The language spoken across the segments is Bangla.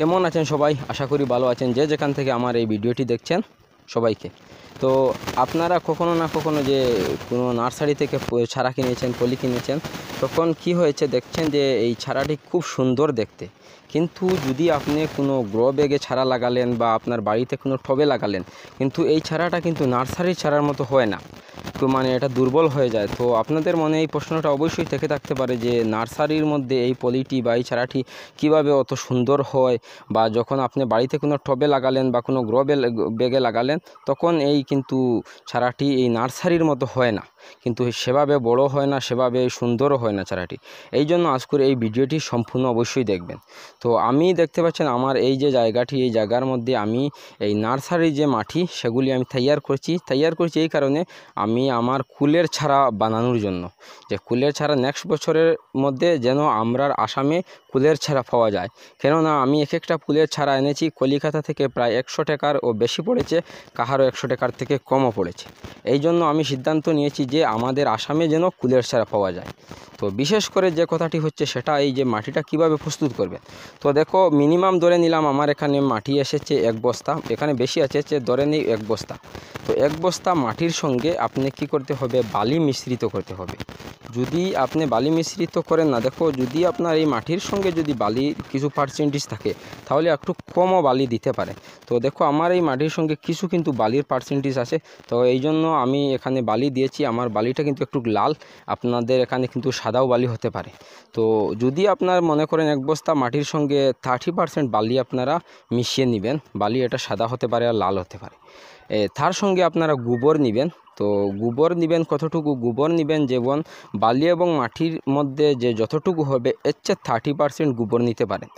কেমন আছেন সবাই আশা করি ভালো আছেন যে যেখান থেকে আমার এই ভিডিওটি দেখছেন সবাইকে তো আপনারা কখনো না কখনো যে কোনো নার্সারি থেকে ছাড়া কিনেছেন পলি কিনেছেন তখন কি হয়েছে দেখছেন যে এই ছাড়াটি খুব সুন্দর দেখতে কিন্তু যদি আপনি কোনো গ্রো ব্যাগে ছাড়া লাগালেন বা আপনার বাড়িতে কোনো টবে লাগালেন কিন্তু এই ছাড়াটা কিন্তু নার্সারির ছাড়ার মতো হয় না তো মানে এটা দুর্বল হয়ে যায় তো আপনাদের মনে এই প্রশ্নটা অবশ্যই থেকে থাকতে পারে যে নার্সারির মধ্যে এই পলিটি বা এই ছাড়াটি কীভাবে অত সুন্দর হয় বা যখন আপনি বাড়িতে কোনো টবে লাগালেন বা কোনো গ্রো ব্যাগে লাগালেন তখন এই কিন্তু ছাড়াটি এই নার্সারির মতো হয় না কিন্তু সেভাবে বড় হয় না সেভাবে সুন্দরও হয় না ছাড়াটি এই জন্য আজকের এই ভিডিওটি সম্পূর্ণ অবশ্যই দেখবেন তো আমি দেখতে পাচ্ছেন আমার এই যে জায়গাটি এই জায়গার মধ্যে আমি এই নার্সারির যে মাটি সেগুলি আমি তৈয়ার করছি তৈয়ার করছি এই কারণে আমি আমার কুলের ছাড়া বানানোর জন্য যে কুলের ছাড়া নেক্সট বছরের মধ্যে যেন আমরার আসামে কুলের ছাড়া পাওয়া যায় কেননা আমি এক একটা কুলের ছাড়া এনেছি কলিকাতা থেকে প্রায় একশো টাকার ও বেশি পড়েছে কাহারও একশো টাকার থেকে কমও পড়েছে এই জন্য আমি সিদ্ধান্ত নিয়েছি যে আমাদের আসামে যেন কুলের ছাড়া পাওয়া যায় তো বিশেষ করে যে কথাটি হচ্ছে সেটা এই যে মাটিটা কিভাবে প্রস্তুত করবে তো দেখো মিনিমাম ধরে নিলাম আমার এখানে মাটি এসেছে এক বস্তা এখানে বেশি আছে যে ধরে নেই এক বস্তা তো এক বস্তা মাটির সঙ্গে আপনি কি করতে হবে বালি মিশ্রিত করতে হবে যদি আপনি বালি মিশ্রিত করেন না দেখো যদি আপনার এই মাটির সঙ্গে যদি বালি কিছু পার্সেন্টেজ থাকে তাহলে একটু কমও বালি দিতে পারে তো দেখো আমার এই মাটির সঙ্গে কিছু কিন্তু বালির পার্সেন্টেজ আছে তো এই জন্য আমি এখানে বালি দিয়েছি আমার বালিটা কিন্তু একটু লাল আপনাদের এখানে কিন্তু সাদাও বালি হতে পারে তো যদি আপনার মনে করেন এক বস্তা মাটির সঙ্গে থার্টি পার্সেন্ট বালি আপনারা মিশিয়ে নেবেন বালি এটা সাদা হতে পারে আর লাল হতে পারে তার সঙ্গে আপনারা গোবর নেবেন তো গোবর নেবেন কতটুকু গোবর নেবেন যেমন বালি এবং মাটির মধ্যে যে যতটুকু হবে এর চেয়ে থার্টি পারসেন্ট গোবর নিতে পারেন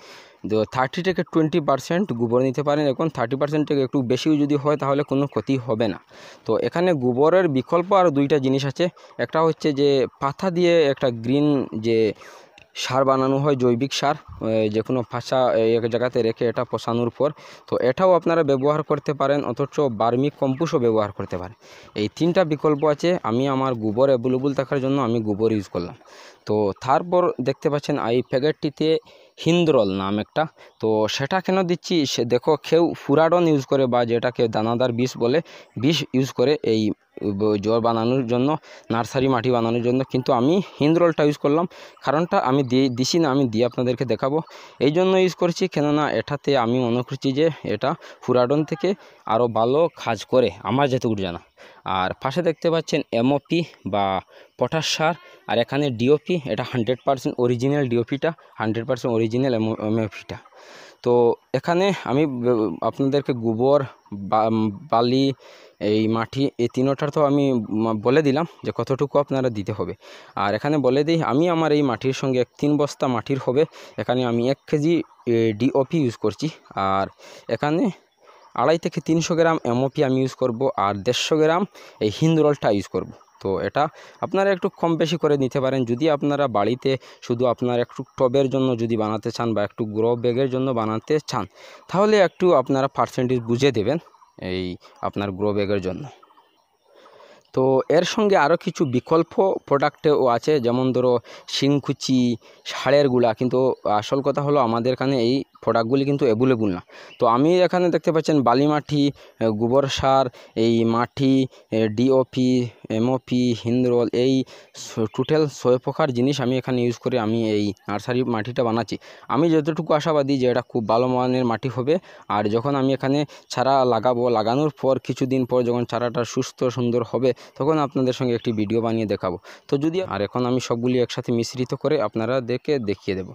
তো থার্টি থেকে টোয়েন্টি পার্সেন্ট গোবর নিতে পারেন এখন থার্টি পার্সেন্ট থেকে একটু বেশিও যদি হয় তাহলে কোনো ক্ষতি হবে না তো এখানে গোবরের বিকল্প আর দুইটা জিনিস আছে একটা হচ্ছে যে পাতা দিয়ে একটা গ্রিন যে সার বানানো হয় জৈবিক সার যে কোনো ফাঁসা এক জায়গাতে রেখে এটা পোষানোর পর তো এটাও আপনারা ব্যবহার করতে পারেন অথচ বার্মিক কম্পোস্টও ব্যবহার করতে পারেন এই তিনটা বিকল্প আছে আমি আমার গোবর অ্যাভেলেবল থাকার জন্য আমি গোবর ইউজ করলাম তো তারপর দেখতে পাচ্ছেন এই প্যাকেটটিতে হিন্দ্রল নাম একটা তো সেটা কেন দিচ্ছি সে দেখো কেউ ফুরাডন ইউজ করে বা যেটাকে দানাদার বিষ বলে বিষ ইউজ করে এই জল বানানোর জন্য নার্সারি মাটি বানানোর জন্য কিন্তু আমি হিন্দরলটা ইউজ করলাম কারণটা আমি দিয়ে দিছি না আমি দিয়ে আপনাদেরকে দেখাবো এই জন্য ইউজ করছি কেননা এটাতে আমি মনে করছি যে এটা ফুরাডন থেকে আরও ভালো কাজ করে আমার উঠে জানা আর পাশে দেখতে পাচ্ছেন এমওপি বা পটাশ সার আর এখানে ডিওপি এটা হান্ড্রেড পারসেন্ট অরিজিনাল ডিওপিটা হান্ড্রেড পারসেন্ট অরিজিনাল এমওপিটা তো এখানে আমি আপনাদেরকে গোবর বালি এই মাটি এই তিনোটার তো আমি বলে দিলাম যে কতটুকু আপনারা দিতে হবে আর এখানে বলে দিই আমি আমার এই মাটির সঙ্গে এক তিন বস্তা মাটির হবে এখানে আমি এক কেজি ডিওপি ইউজ করছি আর এখানে আড়াই থেকে তিনশো গ্রাম এমওপি আমি ইউজ করব আর দেড়শো গ্রাম এই হিন্দুরলটা ইউজ করব তো এটা আপনারা একটু কম বেশি করে নিতে পারেন যদি আপনারা বাড়িতে শুধু আপনার একটু টবের জন্য যদি বানাতে চান বা একটু গ্রো ব্যাগের জন্য বানাতে চান তাহলে একটু আপনারা পার্সেন্টেজ বুঝে দেবেন এই আপনার গ্রো ব্যাগের জন্য তো এর সঙ্গে আরও কিছু বিকল্প প্রোডাক্টও আছে যেমন ধরো শিংকুচি সারেরগুলা কিন্তু আসল কথা হলো আমাদের এখানে এই প্রোডাক্টগুলি কিন্তু অ্যাভেলেবল না তো আমি এখানে দেখতে পাচ্ছেন বালি মাটি গোবর সার এই মাটি ডিওপি এমওপি হিন্দরোল এই টোটাল ছয় প্রকার জিনিস আমি এখানে ইউজ করে আমি এই নার্সারি মাটিটা বানাচ্ছি আমি যতটুকু আশাবাদী যে এটা খুব ভালো মানের মাটি হবে আর যখন আমি এখানে চারা লাগাবো লাগানোর পর কিছুদিন পর যখন চারাটা সুস্থ সুন্দর হবে তখন আপনাদের সঙ্গে একটি ভিডিও বানিয়ে দেখাবো তো যদি আর এখন আমি সবগুলি একসাথে মিশ্রিত করে আপনারা দেখে দেখিয়ে দেবো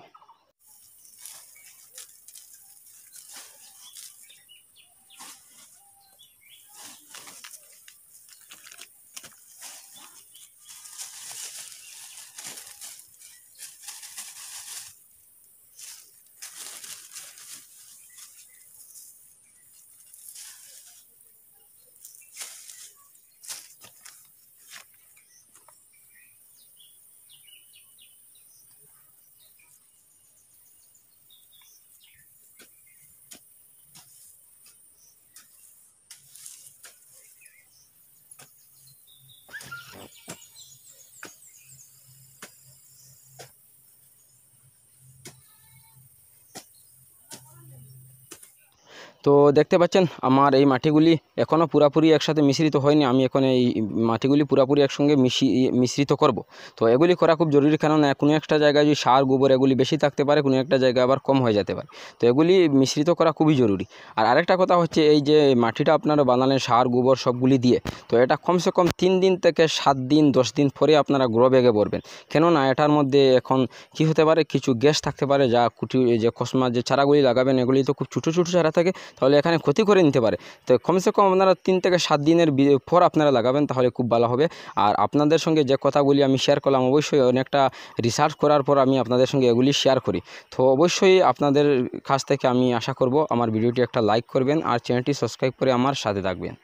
তো দেখতে পাচ্ছেন আমার এই মাটিগুলি এখনও পুরাপুরি একসাথে মিশ্রিত হয়নি আমি এখন এই মাটিগুলি পুরাপুরি একসঙ্গে মিশিয়ে মিশ্রিত করব। তো এগুলি করা খুব জরুরি কেননা কোনো একটা জায়গায় যদি সার গোবর এগুলি বেশি থাকতে পারে কোনো একটা জায়গায় আবার কম হয়ে যেতে পারে তো এগুলি মিশ্রিত করা খুবই জরুরি আর আরেকটা কথা হচ্ছে এই যে মাটিটা আপনারা বানালেন সার গোবর সবগুলি দিয়ে তো এটা কমসে কম তিন দিন থেকে সাত দিন দশ দিন পরে আপনারা গ্রো ব্যাগে ভরবেন কেননা এটার মধ্যে এখন কি হতে পারে কিছু গ্যাস থাকতে পারে যা কুটি যে খসমা যে চারাগুলি লাগাবেন এগুলি তো খুব ছোটো ছোটো চারা থাকে তাহলে এখানে ক্ষতি করে নিতে পারে তো কমসে কম আপনারা তিন থেকে সাত দিনের পর আপনারা লাগাবেন তাহলে খুব ভালো হবে আর আপনাদের সঙ্গে যে কথাগুলি আমি শেয়ার করলাম অবশ্যই অনেকটা রিসার্চ করার পর আমি আপনাদের সঙ্গে এগুলি শেয়ার করি তো অবশ্যই আপনাদের কাছ থেকে আমি আশা করব আমার ভিডিওটি একটা লাইক করবেন আর চ্যানেলটি সাবস্ক্রাইব করে আমার সাথে থাকবেন